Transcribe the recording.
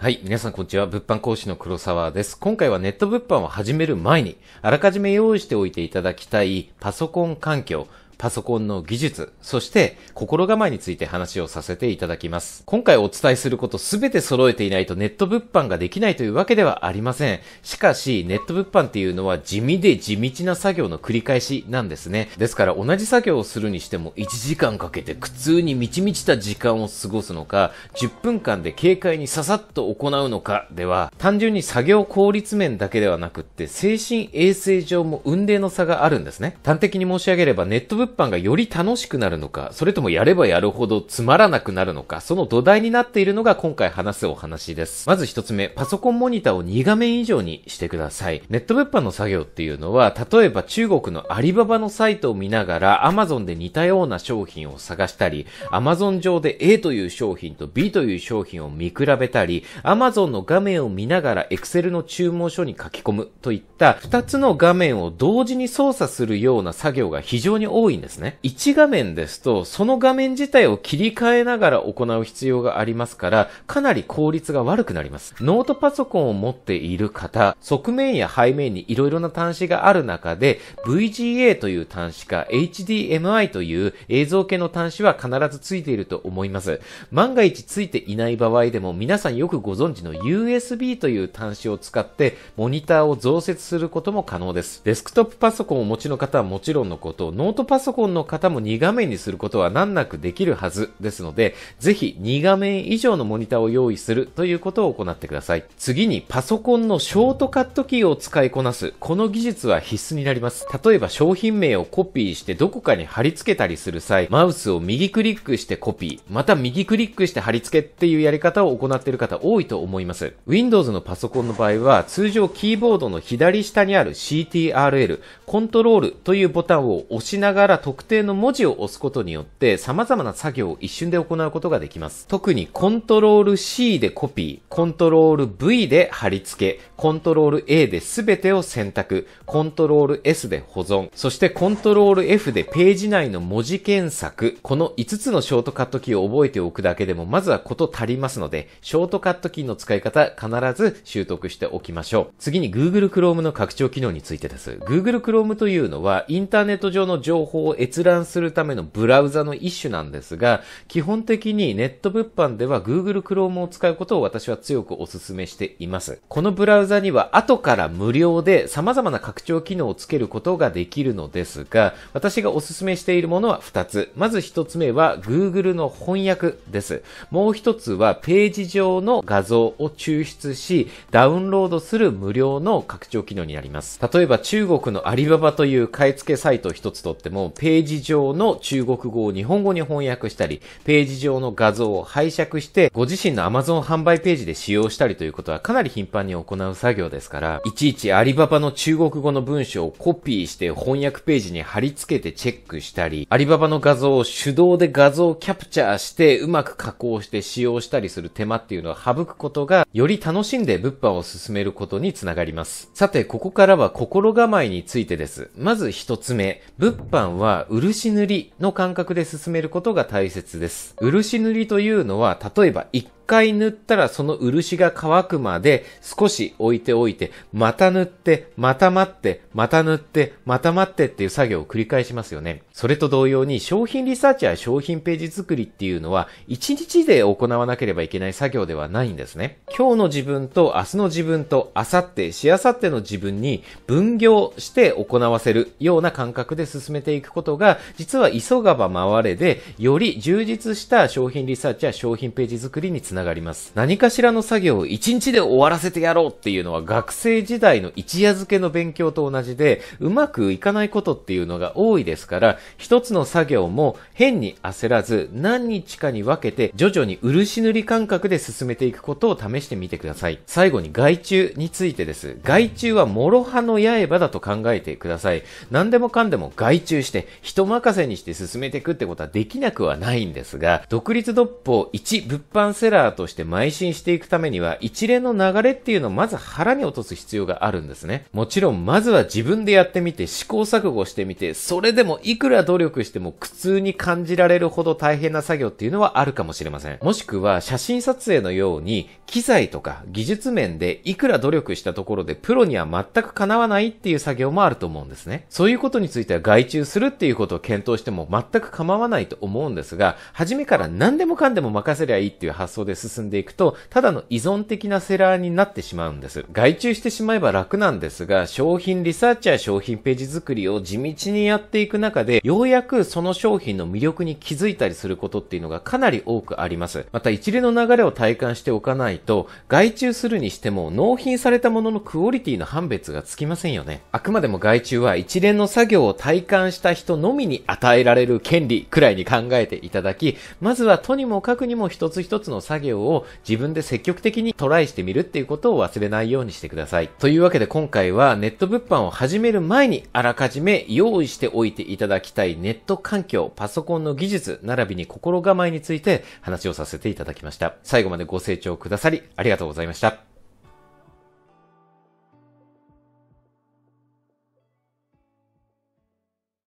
はい。皆さん、こんにちは。物販講師の黒沢です。今回はネット物販を始める前に、あらかじめ用意しておいていただきたいパソコン環境、パソコンの技術、そして心構えについて話をさせていただきます。今回お伝えすることすべて揃えていないとネット物販ができないというわけではありません。しかし、ネット物販っていうのは地味で地道な作業の繰り返しなんですね。ですから同じ作業をするにしても1時間かけて苦痛に満ち満ちた時間を過ごすのか、10分間で軽快にささっと行うのかでは、単純に作業効率面だけではなくって精神衛生上も運命の差があるんですね。端的に申し上げればネット物物販がより楽しくなるのか、それともやればやるほどつまらなくなるのか、その土台になっているのが今回話すお話です。まず一つ目、パソコンモニターを2画面以上にしてください。ネット物販の作業っていうのは、例えば中国のアリババのサイトを見ながら、Amazon で似たような商品を探したり、Amazon 上で A という商品と B という商品を見比べたり、Amazon の画面を見ながら Excel の注文書に書き込むといった2つの画面を同時に操作するような作業が非常に多いんですね。1画面ですと、その画面自体を切り替えながら行う必要がありますから、かなり効率が悪くなります。ノートパソコンを持っている方、側面や背面に色々な端子がある中で、VGA という端子か、HDMI という映像系の端子は必ずついていると思います。万が一ついていない場合でも、皆さんよくご存知の USB という端子を使って、モニターを増設することも可能です。デスクトップパソコンをお持ちの方はもちろんのこと、ノートパソコンソコンの方も2画面にすることは難なくできるはずですので、ぜひ2画面以上のモニターを用意するということを行ってください。次にパソコンのショートカットキーを使いこなす。この技術は必須になります。例えば商品名をコピーしてどこかに貼り付けたりする際、マウスを右クリックしてコピー、また右クリックして貼り付けっていうやり方を行っている方多いと思います。Windows のパソコンの場合は、通常キーボードの左下にある CTRL、コントロールというボタンを押しながら特定の文字を押すことによって様々な作業を一瞬で行うことができます。特にコントロール C でコピー、コントロール V で貼り付け、コントロール A で全てを選択、コントロール S で保存、そしてコントロール F でページ内の文字検索、この5つのショートカットキーを覚えておくだけでもまずはこと足りますので、ショートカットキーの使い方必ず習得しておきましょう。次に Google Chrome の拡張機能についてです。Google Chrome というのはインターネット上の情報をを閲覧するためのブラウザの一種なんですが、基本的にネット物販では Google Chrome を使うことを私は強くお勧めしています。このブラウザには後から無料で様々な拡張機能をつけることができるのですが、私がお勧めしているものは2つ。まず1つ目は Google の翻訳です。もう1つはページ上の画像を抽出し、ダウンロードする無料の拡張機能になります。例えば中国のアリババという買い付けサイト1つとっても、ページ上の中国語を日本語に翻訳したり、ページ上の画像を拝借して、ご自身の Amazon 販売ページで使用したりということはかなり頻繁に行う作業ですから、いちいちアリババの中国語の文章をコピーして翻訳ページに貼り付けてチェックしたり、アリババの画像を手動で画像をキャプチャーしてうまく加工して使用したりする手間っていうのは省くことが、より楽しんで物販を進めることにつながります。さて、ここからは心構えについてです。まず一つ目、物販は、漆塗りの感覚で進めることが大切です。漆塗りというのは、例えば一回塗ったらその漆が乾くまで少し置いておいて、また塗って、また待って、また塗って、また待ってっていう作業を繰り返しますよね。それと同様に商品リサーチや商品ページ作りっていうのは1日で行わなければいけない作業ではないんですね。今日の自分と明日の自分と明後日、しあさっての自分に分業して行わせるような感覚で進めていくことが実は急がば回れでより充実した商品リサーチや商品ページ作りにつな繋がります。何かしらの作業を一日で終わらせてやろうっていうのは学生時代の一夜漬けの勉強と同じで、うまくいかないことっていうのが多いですから、一つの作業も変に焦らず、何日かに分けて徐々に漆塗り感覚で進めていくことを試してみてください。最後に害虫についてです。害虫は諸刃の刃だと考えてください。何でもかんでも害虫して、人任せにして進めていくってことはできなくはないんですが、独立独法1物販セラーーとして邁進していくためには、一連の流れっていうのをまず腹に落とす必要があるんですね。もちろん、まずは自分でやってみて、試行錯誤してみて、それでもいくら努力しても苦痛に感じられるほど大変な作業っていうのはあるかもしれません。もしくは、写真撮影のように、機材とか技術面でいくら努力したところで、プロには全く叶わないっていう作業もあると思うんですね。そういうことについては外注するっていうことを検討しても全く構わないと思うんですが、初めから何でもかんでも任せりゃいいっていう発想で進んでいくと、ただの依存的なセラーになってしまうんです。外注してしまえば楽なんですが、商品リサーチや商品ページ作りを地道にやっていく中で、ようやくその商品の魅力に気づいたりすることっていうのがかなり多くあります。また一連の流れを体感しておかないと、外注するにしても納品されたもののクオリティの判別がつきませんよね。あくまでも外注は一連の作業を体感した人のみに与えられる権利くらいに考えていただき、まずはとにもかくにも一つ一つの作業業を自分で積極的にトライしてみるっていうことを忘れないようにしてください。というわけで今回はネット物販を始める前にあらかじめ用意しておいていただきたいネット環境、パソコンの技術、並びに心構えについて話をさせていただきました。最後までご清聴くださりありがとうございました。